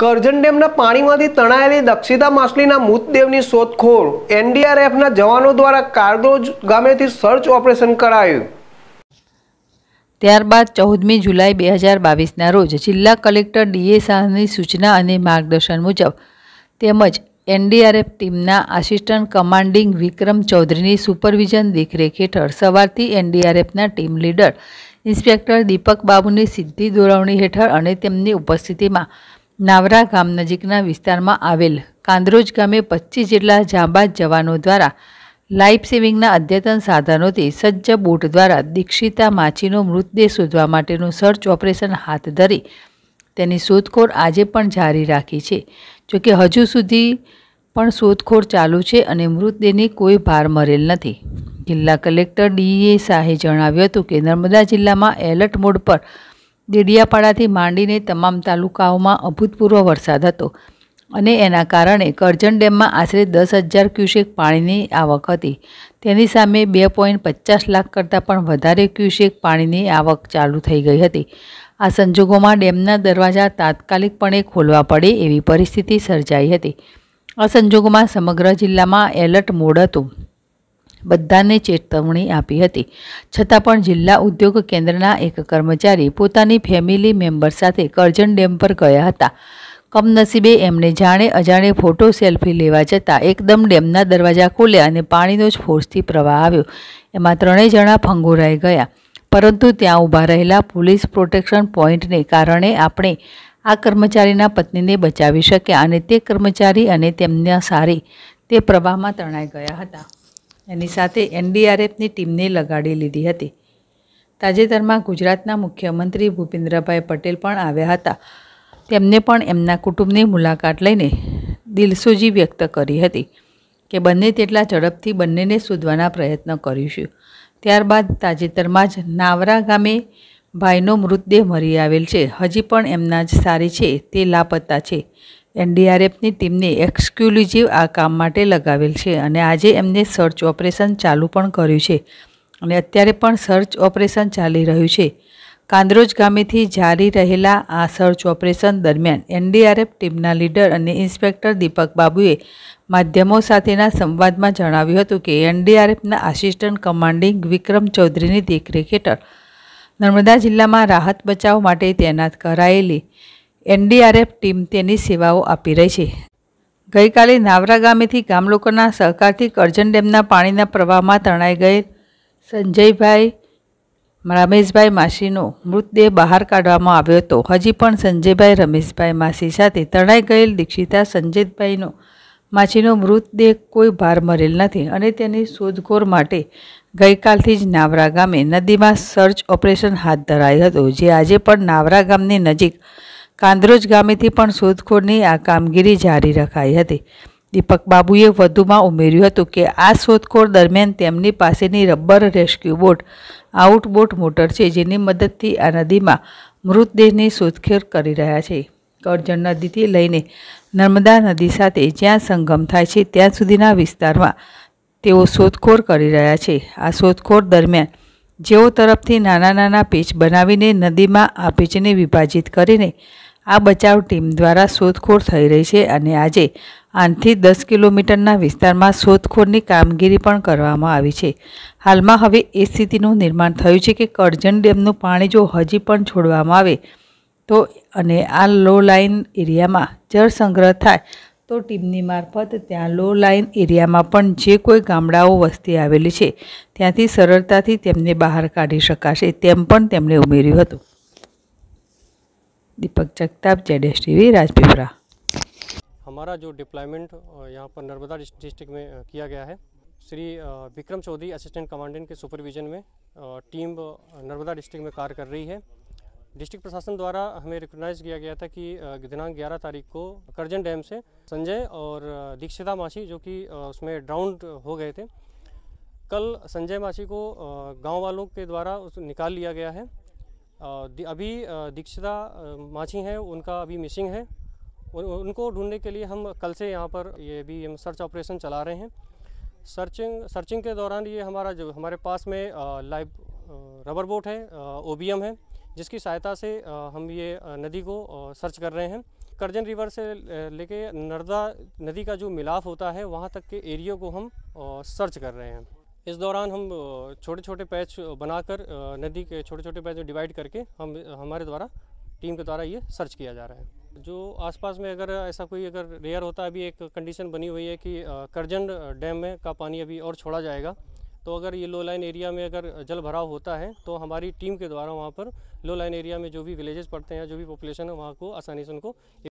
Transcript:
કરજણ ડેમના પાણીમાંથી તણાયેલી દક્ષિતા માછલીના મૃતદેહની શોધખોળ એનડીઆરએફના જવાનો દ્વારા કારગોજ ગામેથી સર્ચ ઓપરેશન કરાયું ત્યારબાદ ચૌદમી જુલાઈ બે હજાર બાવીસના રોજ જિલ્લા કલેક્ટર ડીએ શાહની સૂચના અને માર્ગદર્શન મુજબ તેમજ એનડીઆરએફ ટીમના આસિસ્ટન્ટ કમાન્ડિંગ વિક્રમ ચૌધરીની સુપરવિઝન દેખરેખ હેઠળ સવારથી એનડીઆરએફના ટીમ લીડર ઇન્સ્પેક્ટર દીપકબાબુની બાબુની સીધી દોરવણી હેઠળ અને તેમની ઉપસ્થિતિમાં નાવરા ગામ નજીકના વિસ્તારમાં આવેલ કાંદરોજ ગામે પચીસ જેટલા જાંબાજ જવાનો દ્વારા લાઈફ સેવિંગના અદ્યતન સાધનોથી સજ્જ બોટ દ્વારા દીક્ષિતા માછીનો મૃતદેહ શોધવા માટેનું સર્ચ ઓપરેશન હાથ ધરી તેની શોધખોળ આજે પણ જારી રાખી છે જોકે હજુ સુધી પણ શોધખોળ ચાલુ છે અને મૃતદેહની કોઈ ભાર મરેલ નથી જિલ્લા કલેક્ટર ડીએ શાહે જણાવ્યું હતું કે નર્મદા જિલ્લામાં એલર્ટ મોડ પર દેડિયાપાડાથી માંડીને તમામ તાલુકાઓમાં અભૂતપૂર્વ વરસાદ હતો અને એના કારણે કરજણ ડેમમાં આશરે દસ હજાર ક્યુસેક પાણીની આવક હતી તેની સામે બે પોઈન્ટ પચાસ લાખ કરતાં પણ વધારે ક્યુસેક પાણીની આવક ચાલુ થઈ ગઈ હતી આ સંજોગોમાં ડેમના દરવાજા તાત્કાલિકપણે ખોલવા પડે એવી પરિસ્થિતિ સર્જાઈ હતી આ સંજોગોમાં સમગ્ર જિલ્લામાં એલર્ટ મોડ હતું બધાને ચેતવણી આપી હતી છતાં પણ જિલ્લા ઉદ્યોગ કેન્દ્રના એક કર્મચારી પોતાની ફેમિલી મેમ્બર સાથે કરજણ ડેમ પર ગયા હતા કમનસીબે એમને જાણે અજાણે ફોટો સેલ્ફી લેવા જતાં એકદમ ડેમના દરવાજા ખોલ્યા અને પાણીનો જ ફોર્સથી પ્રવાહ આવ્યો એમાં ત્રણેય જણા ફંગોરાઈ ગયા પરંતુ ત્યાં ઊભા રહેલા પોલીસ પ્રોટેક્શન પોઈન્ટને કારણે આપણે આ કર્મચારીના પત્નીને બચાવી શક્યા અને તે કર્મચારી અને તેમના સારી તે પ્રવાહમાં તણાઈ ગયા હતા એની સાથે એનડીઆરએફની ટીમને લગાડી લીધી હતી તાજેતરમાં ગુજરાતના મુખ્યમંત્રી ભૂપેન્દ્રભાઈ પટેલ પણ આવ્યા હતા તેમને પણ એમના કુટુંબની મુલાકાત લઈને દિલસોજી વ્યક્ત કરી હતી કે બંને તેટલા ઝડપથી બંનેને શોધવાના પ્રયત્ન કરીશું ત્યારબાદ તાજેતરમાં જ નાવરા ગામે ભાઈનો મૃતદેહ મરી આવેલ છે હજી પણ એમના જ સારી છે તે લાપતા છે એનડીઆરએફની ટીમને એક્સક્લુઝિવ આ કામ માટે લગાવેલ છે અને આજે એમને સર્ચ ઓપરેશન ચાલુ પણ કર્યું છે અને અત્યારે પણ સર્ચ ઓપરેશન ચાલી રહ્યું છે કાંદરોજ ગામેથી જારી રહેલા આ સર્ચ ઓપરેશન દરમિયાન એનડીઆરએફ ટીમના લીડર અને ઇન્સ્પેક્ટર દીપક બાબુએ માધ્યમો સાથેના સંવાદમાં જણાવ્યું હતું કે એનડીઆરએફના આસિસ્ટન્ટ કમાન્ડિંગ વિક્રમ ચૌધરીની દેખરેખ હેઠળ નર્મદા જિલ્લામાં રાહત બચાવ માટે તૈનાત કરાયેલી એનડીઆરએફ ટીમ તેની સેવાઓ આપી રહી છે ગઈકાલે નાવરા ગામેથી ગામલોકોના સહકારથી કરજણ ડેમના પાણીના પ્રવાહમાં તણાઈ ગયેલ સંજયભાઈ રમેશભાઈ માસીનો મૃતદેહ બહાર કાઢવામાં આવ્યો હતો હજી પણ સંજયભાઈ રમેશભાઈ માસી સાથે તણાઈ ગયેલ દીક્ષિતા સંજયભાઈનો માછીનો મૃતદેહ કોઈ ભાર મરેલ નથી અને તેની શોધખોળ માટે ગઈકાલથી જ નાવરા ગામે નદીમાં સર્ચ ઓપરેશન હાથ ધરાયું હતું જે આજે પણ નાવરા ગામની નજીક કાંદરોજ ગામેથી પણ શોધખોળની આ કામગીરી જારી રખાઈ હતી દીપક બાબુએ વધુમાં ઉમેર્યું હતું કે આ શોધખોળ દરમિયાન તેમની પાસેની rubber rescue boat outboard motor છે જેની મદદથી આ નદીમાં મૃતદેહની શોધખોળ કરી રહ્યા છે કરજણ નદીથી લઈને નર્મદા નદી સાથે જ્યાં સંગમ થાય છે ત્યાં સુધીના વિસ્તારમાં તેઓ શોધખોળ કરી રહ્યા છે આ શોધખોળ દરમિયાન જેઓ તરફથી નાના નાના પીચ બનાવીને નદીમાં આ પીચને વિભાજિત કરીને આ બચાવ ટીમ દ્વારા શોધખોળ થઈ રહી છે અને આજે આઠથી દસ કિલોમીટરના વિસ્તારમાં શોધખોળની કામગીરી પણ કરવામાં આવી છે હાલમાં હવે એ સ્થિતિનું નિર્માણ થયું છે કે કરજણ ડેમનું પાણી જો હજી પણ છોડવામાં આવે તો અને આ લો લાઇન એરિયામાં જળ સંગ્રહ થાય તો ટીમની મારફત ત્યાં લો લાઇન એરિયામાં પણ જે કોઈ ગામડાઓ વસ્તી આવેલી છે ત્યાંથી સરળતાથી તેમને બહાર કાઢી શકાશે તેમ પણ તેમણે ઉમેર્યું હતું Deepak Jagtap Z S T Rajpipla हमारा जो डिप्लॉयमेंट यहाँ पर नर्मदा डिस्ट्रिक्ट में किया गया है श्री विक्रम चौधरी असिस्टेंट कमांडेंट के सुपरविजन में टीम नर्मदा डिस्ट्रिक्ट में कार्य कर रही है डिस्ट्रिक्ट प्रशासन द्वारा हमें रिकॉग्नाइज किया गया था कि दिनांक 11 तारीख को करजन डैम से संजय और दीक्षिता मासी जो कि उसमें ड्राउंड हो गए थे कल संजय मासी को गांव वालों के द्वारा उस निकाल लिया गया है अभी दीक्षिता माछी हैं उनका अभी मिसिंग है उनको ढूंढने के लिए हम कल से यहाँ पर ये भी हम सर्च ऑपरेशन चला रहे हैं सर्चिंग सर्चिंग के दौरान ये हमारा जो हमारे पास में लाइव रबर बोट है ओ है जिसकी सहायता से हम ये नदी को सर्च कर रहे हैं करजन रिवर से लेके नर्मदा नदी का जो मिलाप होता है वहाँ तक के एरिया को हम सर्च कर रहे हैं इस दौरान हम छोटे छोटे पैच बनाकर नदी के छोटे छोटे पैच डिवाइड करके हम हमारे द्वारा टीम के द्वारा ये सर्च किया जा रहा है जो आसपास में अगर ऐसा कोई अगर रेयर होता है अभी एक कंडीशन बनी हुई है कि करजन डैम में का पानी अभी और छोड़ा जाएगा तो अगर ये लो लाइन एरिया में अगर जल भराव होता है तो हमारी टीम के द्वारा वहाँ पर लो लाइन एरिया में जो भी विलेजेस पड़ते हैं जो भी पॉपुलेशन है वहाँ को आसानी से उनको